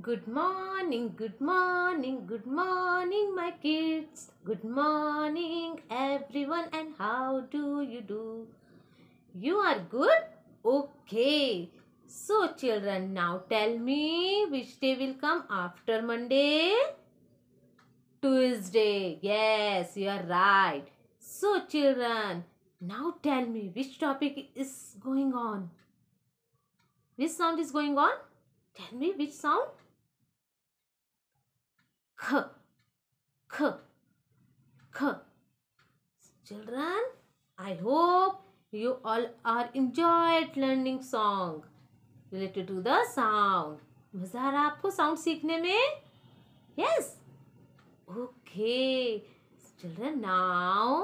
Good morning, good morning, good morning, my kids. Good morning, everyone, and how do you do? You are good? Okay. So, children, now tell me which day will come after Monday? Tuesday. Yes, you are right. So, children, now tell me which topic is going on? Which sound is going on? Tell me which sound? ख ख ख children i hope you all are enjoyed learning song related to the sound मजा आ रहा आपको sound सीखने में yes okay children now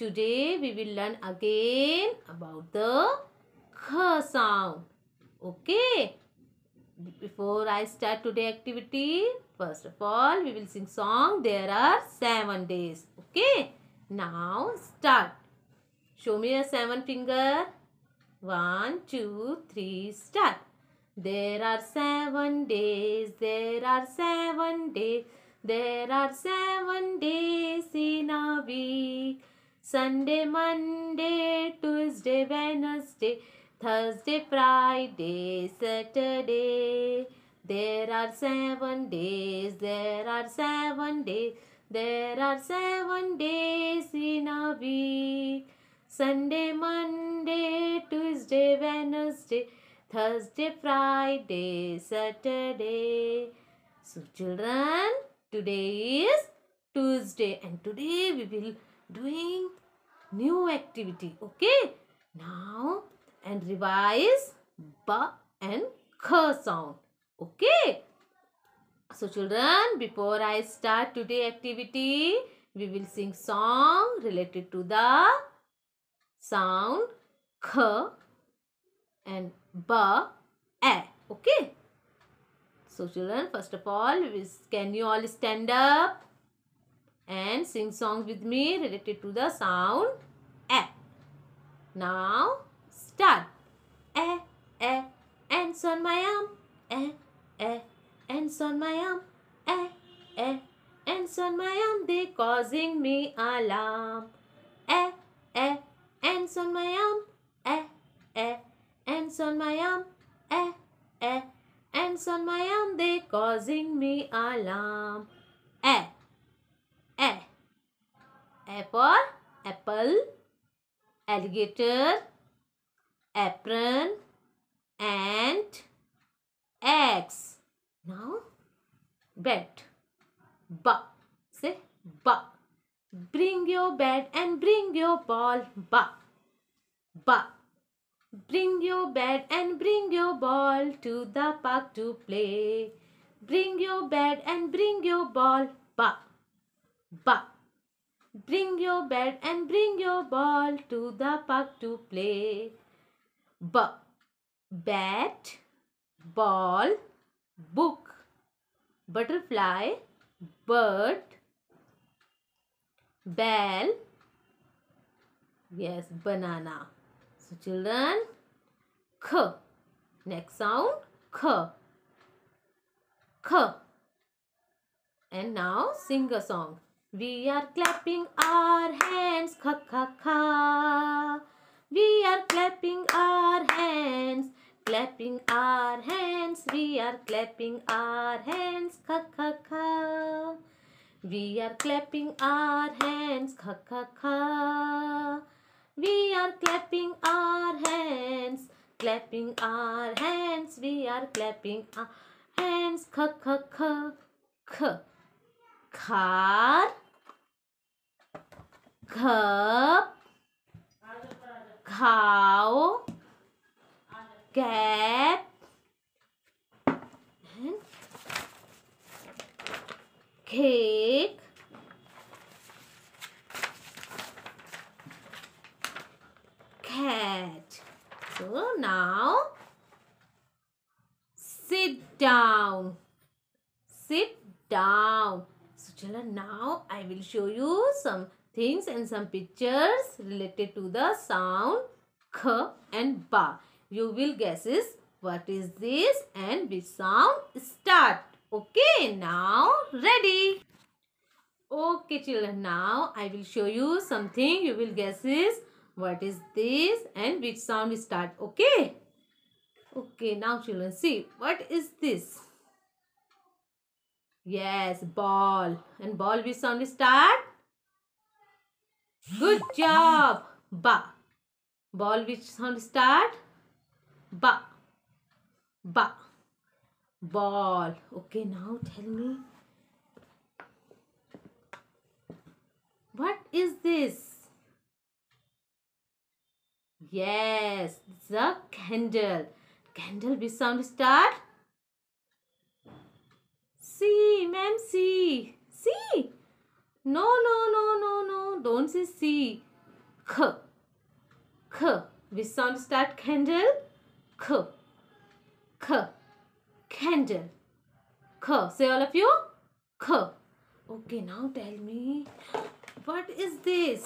today we will learn again about the ख sound okay Before I start today activity, first of all, we will sing song. There are seven days. Okay. Now start. Show me your seven finger. One, two, three, start. There are seven days. There are seven days. There are seven days in a week. Sunday, Monday, Tuesday, Wednesday. Thursday, Friday, Saturday. There are seven days, there are seven days, there are seven days in a week. Sunday, Monday, Tuesday, Wednesday, Thursday, Friday, Saturday. So children, today is Tuesday and today we will doing new activity. Okay. Now and revise ba and kh sound. Okay. So children, before I start today activity, we will sing song related to the sound kh and ba Okay. So children, first of all, can you all stand up and sing songs with me related to the sound A. Now, Done. Eh, eh, ants on my arm. Eh, eh, ants on my arm. Eh, eh, ants on my arm. They causing me alarm. Eh, eh, ants on my arm. Eh, eh, ants on my arm. Eh, eh, ants on my arm. They causing me alarm. Eh, eh. Apple, apple, alligator, apron and eggs. Now bed. Ba. Say ba. Bring your bed and bring your ball. Ba. Ba. Bring your bed and bring your ball to the park to play. Bring your bed and bring your ball. Ba. Ba. Bring your bed and bring your ball to the park to play. B. Bat, ball, book. Butterfly, bird, bell, yes, banana. So children, K. Next sound, K. K. And now sing a song. We are clapping our hands, kha kha kha. We are clapping our hands, we are clapping our hands, kha kha kha. We are clapping our hands, kha kha kha. We are clapping our hands, clapping our hands, we are clapping our hands, kha kha kha. kha. Khar, cup, cow, cap, cake. Cat. So now sit down. Sit down. So children, now I will show you some things and some pictures related to the sound k and ba. You will guess what is this and which sound start. Okay, now ready. Okay children, now I will show you something. You will guess is what is this and which sound we start. Okay. Okay, now children see what is this? Yes, ball. And ball which sound we start? Good job. Ba. Ball which sound start? Ba. Ba ball okay now tell me what is this yes the candle candle be sound star see ma'am see see no no no no no don't say see k k we sound start candle k k candle. K. Say all of you. K. Okay, now tell me, what is this?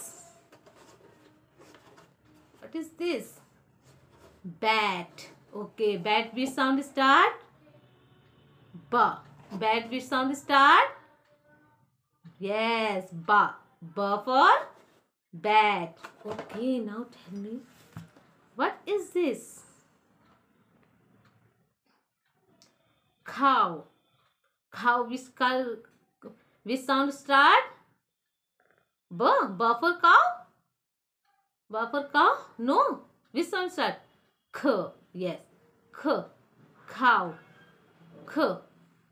What is this? Bat. Okay, bat which sound start? Ba. Bat which sound start? Yes, ba. Ba for bat. Okay, now tell me, what is this? cow cow which call which sound start b buffer cow buffer cow no which sound start k yes k cow k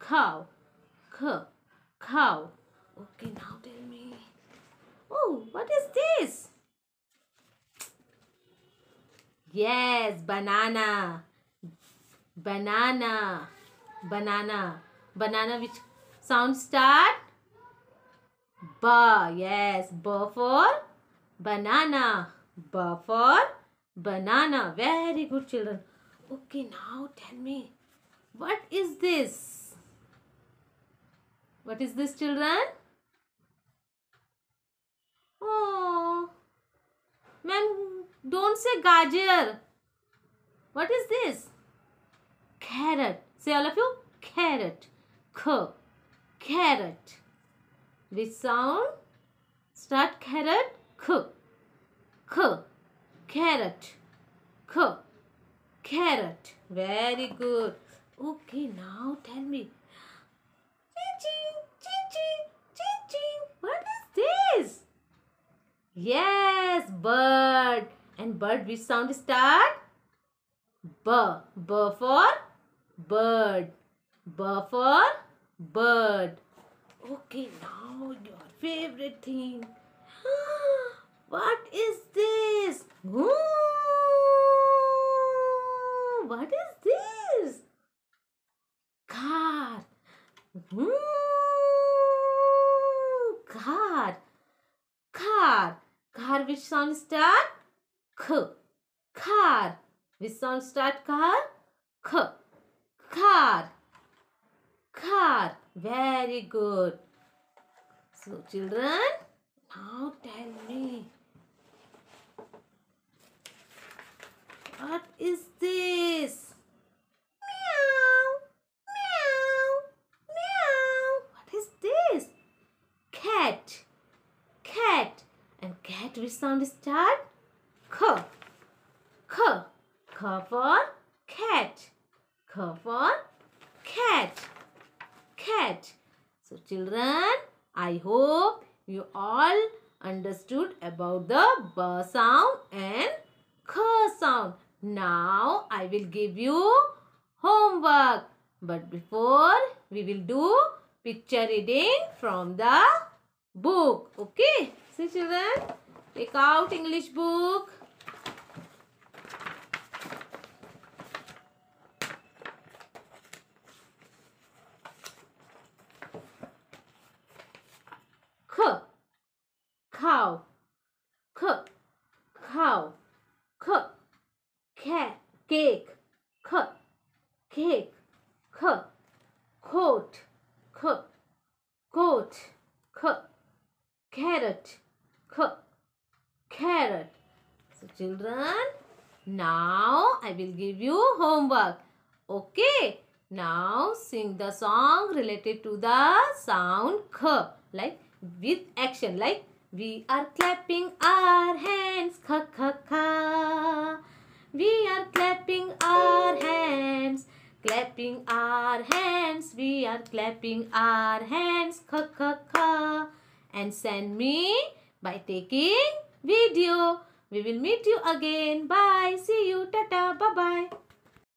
cow k cow okay now tell me oh what is this yes banana banana banana banana which sound start ba yes ba for banana ba for banana very good children okay now tell me what is this what is this children oh ma'am don't say gajar what is this carrot Say all of you. Carrot. K. Carrot. Which sound? Start carrot. K. K. Carrot. K. Carrot. Very good. Okay, now tell me. ching ching, ching ching. What is this? Yes, bird. And bird which sound start? B. B for bird. B for bird. Okay, now your favorite thing. what is this? Ooh, what is this? Car. Ooh, car. Car. Car which sound start? K. Car. Which sound start car? K car car very good so children now tell me what is this meow meow meow what is this cat cat and cat which sound start k k k for cat for cat. Cat. So children, I hope you all understood about the B sound and K sound. Now I will give you homework. But before we will do picture reading from the book. Okay. See children, take out English book. carrot. K, carrot. So children, now I will give you homework. Okay. Now sing the song related to the sound k like with action like we are clapping our hands kha kha kha. We are clapping our hands clapping our hands we are clapping our hands kha kha kha and send me by taking video. We will meet you again. Bye. See you. Tata. Bye-bye.